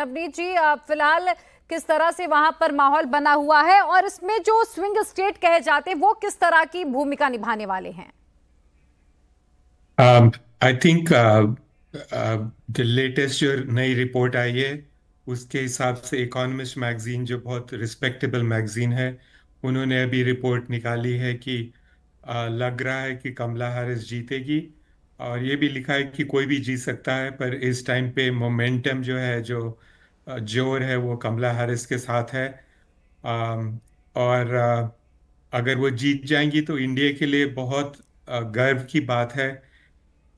नवनीत जी फिलहाल किस तरह से वहां पर माहौल बना हुआ है और इसमें जो स्विंग स्टेट कहे जाते हैं वो किस तरह की भूमिका निभाने वाले हैं आई थिंक द लेटेस्ट जो नई रिपोर्ट आई है उसके हिसाब से इकोनॉमिस्ट मैगजीन जो बहुत रिस्पेक्टेबल मैगजीन है उन्होंने अभी रिपोर्ट निकाली है कि uh, लग रहा है कि कमला हारिस जीतेगी और ये भी लिखा है कि कोई भी जीत सकता है पर इस टाइम पे मोमेंटम जो है जो जोर है वो कमला हैरिस के साथ है और अगर वो जीत जाएंगी तो इंडिया के लिए बहुत गर्व की बात है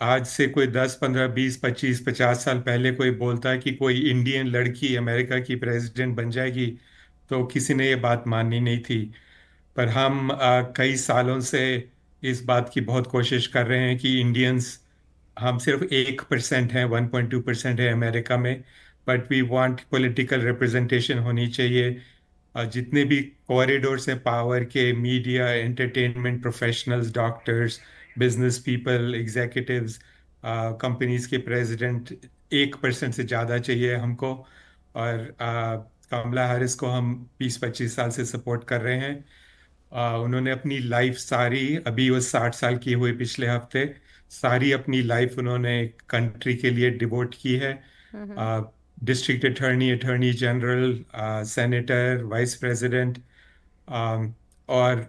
आज से कोई दस पंद्रह बीस पच्चीस पचास साल पहले कोई बोलता है कि कोई इंडियन लड़की अमेरिका की प्रेसिडेंट बन जाएगी तो किसी ने ये बात माननी नहीं थी पर हम कई सालों से इस बात की बहुत कोशिश कर रहे हैं कि इंडियंस हम सिर्फ एक परसेंट हैं वन पॉइंट टू परसेंट है अमेरिका में but we want political representation होनी चाहिए जितने भी कॉरिडोर्स हैं पावर के media entertainment professionals doctors business people executives companies के प्रेसिडेंट एक परसेंट से ज़्यादा चाहिए हमको और कमला हारिस को हम बीस पच्चीस साल से सपोर्ट कर रहे हैं उन्होंने अपनी लाइफ सारी अभी वो साठ साल की हुई पिछले हफ्ते सारी अपनी लाइफ उन्होंने कंट्री के लिए डिवोट की है district attorney attorney general senator vice president और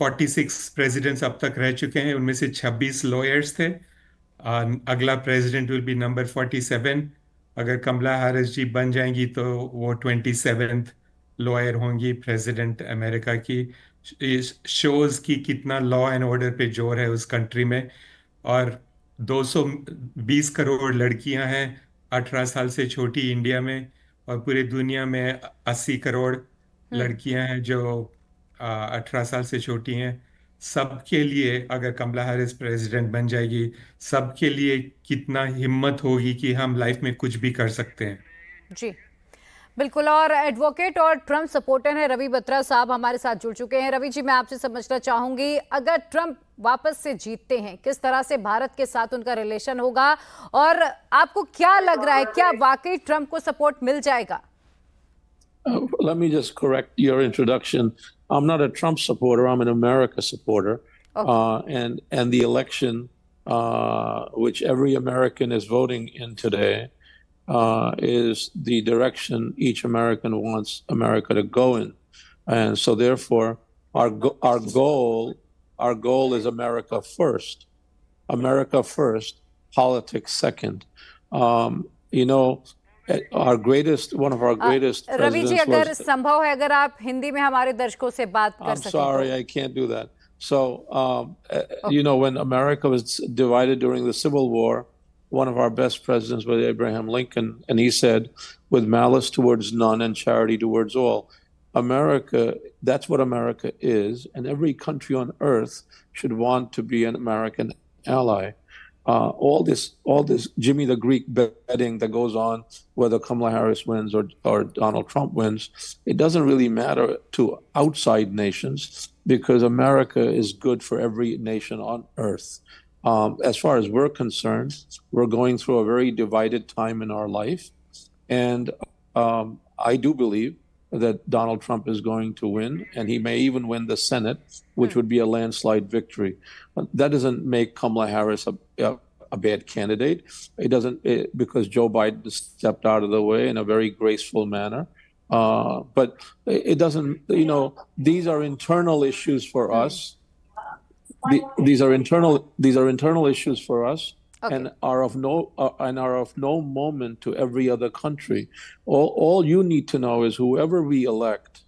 46 प्रेसिडेंट्स अब तक रह चुके हैं उनमें से 26 लॉयर्स थे uh, अगला प्रेसिडेंट विल बी नंबर 47 अगर कमला हारिस जी बन जाएंगी तो वो ट्वेंटी सेवेंथ लॉयर होंगी प्रेसिडेंट अमेरिका की शोज की कितना लॉ एंड ऑर्डर पे जोर है उस कंट्री में और 220 करोड़ लड़कियां हैं 18 साल से छोटी इंडिया में और पूरी दुनिया में 80 करोड़ हम्म। लड़कियां हैं जो अठारह साल से छोटी हैं सबके लिए अगर कमला हैरिस प्रेसिडेंट बन जाएगी सबके लिए कितना हिम्मत होगी कि हम लाइफ में कुछ भी कर सकते हैं जी बिल्कुल और एडवोकेट और ट्रंप सपोर्टर हैं रवि बत्रा साहब हमारे साथ जुड़ चुके हैं रवि जी मैं आपसे समझना चाहूंगी अगर ट्रंप वापस से जीतते हैं किस तरह से भारत के साथ उनका रिलेशन होगा और आपको क्या लग रहा है क्या वाकई ट्रंप को सपोर्ट मिल जाएगा uh, is the direction each American wants America to go in. And so, therefore, our, go- our goal our goal is America first. America first, politics second. Um, you know, our greatest, one of our uh, greatest. Uh, Ravi ji, अगर was, संभव है अगर आप हिंदी में हमारे दर्शकों से बात कर I'm sorry, I can't do that. So, um, okay. you know, when America was divided during the Civil War, one of our best presidents was Abraham Lincoln, and he said, with malice towards none and charity towards all. America, that's what America is, and every country on earth should want to be an American ally. Uh, all this, all this Jimmy the Greek betting that goes on, whether Kamala Harris wins or, or Donald Trump wins, it doesn't really matter to outside nations because America is good for every nation on earth. Um, as far as we're concerned, we're going through a very divided time in our life. And um, I do believe that Donald Trump is going to win, and he may even win the Senate, which hmm. would be a landslide victory. That doesn't make Kamala Harris a, a, a bad candidate. It doesn't, it, eh, because Joe Biden stepped out of the way in a very graceful manner. Uh, but it doesn't, you know, these are internal issues for hmm. us the, these are internal these are internal issues for us okay. and are of no uh, and are of no moment to every other country all all you need to know is whoever we elect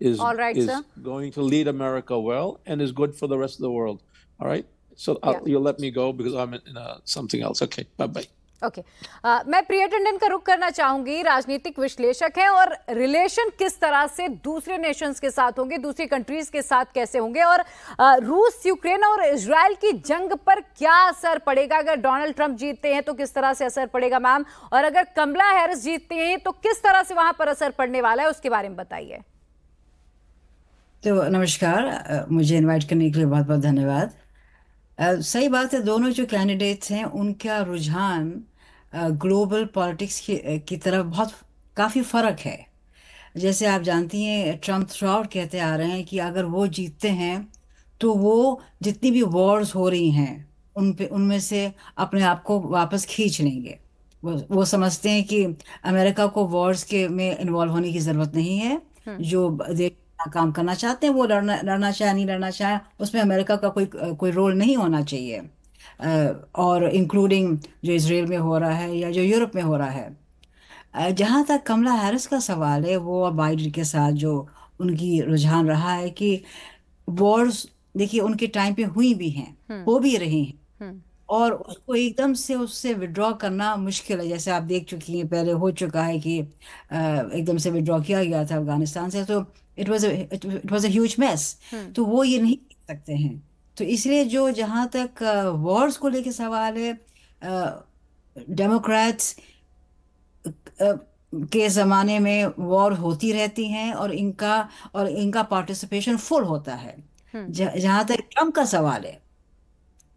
is is sir. going to lead america well and is good for the rest of the world all right so uh, yeah. you'll let me go because i'm in, in uh, something else okay bye bye okay okay. Uh, मैं प्रिय टंडन का रुख करना चाहूंगी राजनीतिक विश्लेषक हैं और रिलेशन किस तरह से दूसरे नेशंस के साथ होंगे दूसरी कंट्रीज के साथ कैसे होंगे और uh, रूस यूक्रेन और इसराइल की जंग पर क्या असर पड़ेगा अगर डोनाल्ड ट्रंप जीतते हैं तो किस तरह से असर पड़ेगा मैम और अगर कमला हैरिस जीतते हैं तो किस तरह से वहां पर असर पड़ने वाला है उसके बारे में बताइए तो नमस्कार मुझे इन्वाइट करने के लिए बहुत बहुत धन्यवाद सही बात है दोनों जो कैंडिडेट्स हैं उनका रुझान ग्लोबल पॉलिटिक्स की, की तरफ बहुत काफ़ी फ़र्क है जैसे आप जानती हैं ट्रम्प आउट कहते आ रहे हैं कि अगर वो जीतते हैं तो वो जितनी भी वॉर्स हो रही हैं उन पे उनमें से अपने आप को वापस खींच लेंगे वो वो समझते हैं कि अमेरिका को वॉर्स के में इन्वॉल्व होने की ज़रूरत नहीं है हम्म। जो देश अपना काम करना चाहते हैं वो लड़ना लड़ना चाहे नहीं लड़ना चाहे उसमें अमेरिका का कोई कोई रोल नहीं होना चाहिए और इंक्लूडिंग जो इसराइल में हो रहा है या जो यूरोप में हो रहा है जहाँ तक कमला हैरिस का सवाल है वो बाइडन के साथ जो उनकी रुझान रहा है कि वॉर्स देखिए उनके टाइम पे हुई भी हैं हम्म। हो भी रही हैं हम्म। और उसको एकदम से उससे विड्रॉ करना मुश्किल है जैसे आप देख चुकी हैं पहले हो चुका है कि एकदम से विड्रॉ किया गया था अफगानिस्तान से तो it was it was a huge mess तो वो ये नहीं कर सकते हैं तो इसलिए जो जहाँ तक वॉर्स को लेके सवाल है डेमोक्रेट्स के ज़माने में वॉर होती रहती हैं और इनका और इनका पार्टिसिपेशन फुल होता है हम्म। जहाँ तक ट्रम्प का सवाल है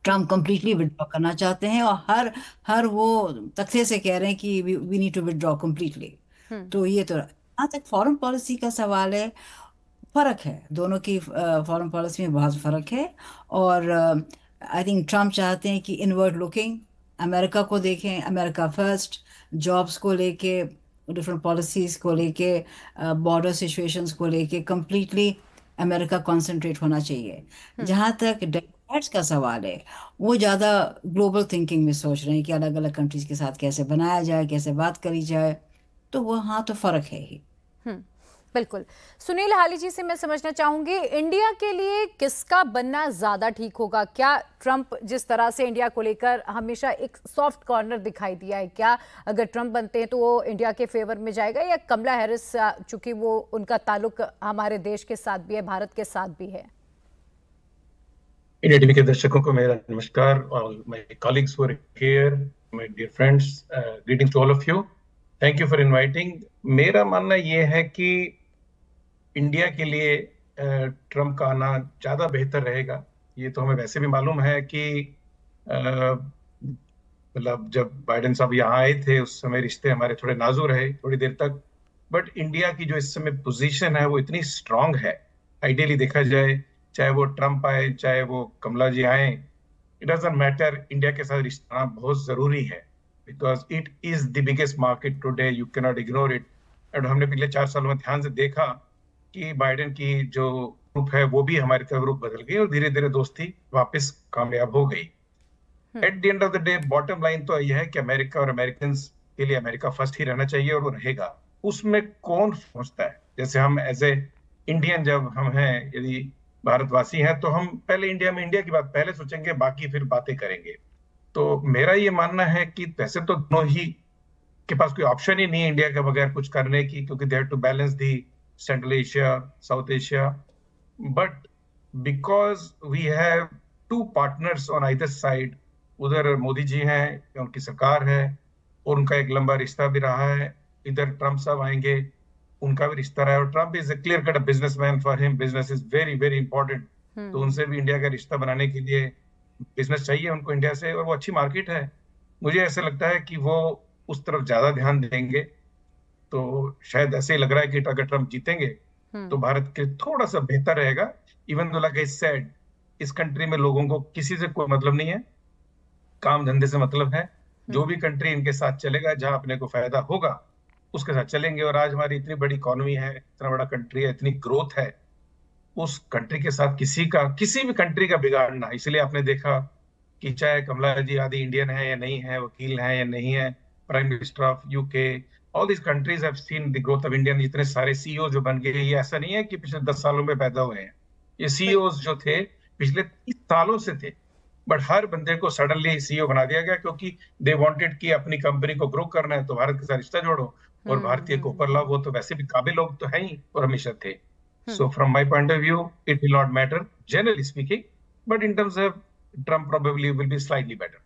ट्रम्प कम्प्लीटली विदड्रॉ करना चाहते हैं और हर हर वो तख्ते से कह रहे हैं कि we need to withdraw completely तो ये तो यहाँ तक फॉरन पॉलिसी का सवाल है फर्क है दोनों की फॉरन पॉलिसी में बहुत फर्क है और आई थिंक ट्रम्प चाहते हैं कि इनवर्ड लुकिंग अमेरिका को देखें अमेरिका फर्स्ट जॉब्स को लेके डिफरेंट पॉलिसीज को लेके बॉर्डर सिचुएशंस को लेके कम्प्लीटली अमेरिका कॉन्सेंट्रेट होना चाहिए हम्म। जहाँ तक फैट्स का सवाल है वो ज़्यादा ग्लोबल थिंकिंग में सोच रहे हैं कि अलग अलग कंट्रीज के साथ कैसे बनाया जाए कैसे बात करी जाए तो वो हाँ तो फ़र्क है ही हम्म, बिल्कुल सुनील हाली जी से मैं समझना चाहूंगी इंडिया के लिए किसका बनना ज़्यादा ठीक होगा क्या ट्रंप जिस तरह से इंडिया को लेकर हमेशा एक सॉफ्ट कॉर्नर दिखाई दिया है क्या अगर ट्रंप बनते हैं तो वो इंडिया के फेवर में जाएगा या कमला हैरिस चूंकि वो उनका ताल्लुक हमारे देश के साथ भी है भारत के साथ भी है इंडिया टीवी के दर्शकों को मेरा नमस्कार all my colleagues who are here my dear friends greetings to all of you thank you for inviting मेरा मानना यह है कि इंडिया के लिए ट्रंप uh, का आना ज़्यादा बेहतर रहेगा ये तो हमें वैसे भी मालूम है कि uh, मतलब जब बाइडेन साहब यहाँ आए थे उस समय रिश्ते हमारे थोड़े नाजू रहे थोड़ी देर तक बट इंडिया की जो इस समय पोजीशन है वो इतनी स्ट्रांग है आइडियली देखा जाए चाहे वो ट्रंप आए चाहे वो कमला जी आए इट डजेंट मैटर इंडिया के साथ रिश्ता बहुत जरूरी है because it is the biggest market today you can not ignore it and हमने पिछले चार साल में ध्यान से देखा कि बाइडेन की जो ग्रुप है वो भी हमारी तरफ रूप बदल गई और धीरे धीरे दोस्ती वापस कामयाब हो गई at the end of the day bottom line तो यह है कि अमेरिका और अमेरिकन के लिए अमेरिका फर्स्ट ही रहना चाहिए और वो रहेगा उसमें कौन पहुंचता है जैसे हम एज ए इंडियन जब हम हैं यदि भारतवासी हैं तो हम पहले इंडिया में इंडिया की बात पहले सोचेंगे बाकी फिर बातें करेंगे तो मेरा ये मानना है कि वैसे तो दोनों ही के पास कोई ऑप्शन ही नहीं इंडिया के बगैर कुछ करने की क्योंकि they have to balance the central Asia south Asia but because we have two partners on either side उधर मोदी जी हैं उनकी सरकार है और उनका एक लंबा रिश्ता भी रहा है इधर ट्रंप साहब आएंगे उनका भी रिश्ता रहा है और Trump is a clear cut business man for him business is very very important तो उनसे भी इंडिया का रिश्ता बनाने के लिए बिजनेस चाहिए उनको इंडिया से और वो अच्छी मार्केट है मुझे ऐसा लगता है कि वो उस तरफ ज्यादा ध्यान देंगे तो शायद ऐसे लग रहा है कि अगर ट्रम्प जीतेंगे hmm. तो भारत के थोड़ा सा बेहतर रहेगा even though like I said इस कंट्री में लोगों को किसी से कोई मतलब नहीं है काम धंधे से मतलब है hmm. जो भी कंट्री इनके साथ चलेगा जहां अपने को फायदा होगा उसके साथ चलेंगे और आज हमारी इतनी बड़ी इकोनॉमी है इतना बड़ा कंट्री है इतनी ग्रोथ है उस कंट्री के साथ किसी का किसी भी कंट्री का बिगाड़ना इसलिए आपने देखा कि चाहे कमला जी आदि इंडियन है या नहीं है वकील है या नहीं है prime minister of UK all this countries have seen the growth of India जितने सारे सीईओ जो बन गए ये ऐसा नहीं है कि पिछले दस सालों में पैदा हुए हैं ये सीईओ जो थे पिछले तीस सालों से थे बट हर बंदे को सडनली सीईओ बना दिया गया क्योंकि दे वांटेड कि अपनी कंपनी को ग्रो करना है तो भारत के साथ रिश्ता जोड़ो और हम्म। भारतीय कोपर लॉ वो तो वैसे भी काबिल लोग तो है ही और हमेशा थे so from my point of view it will not matter generally speaking but in terms of Trump probably will be slightly better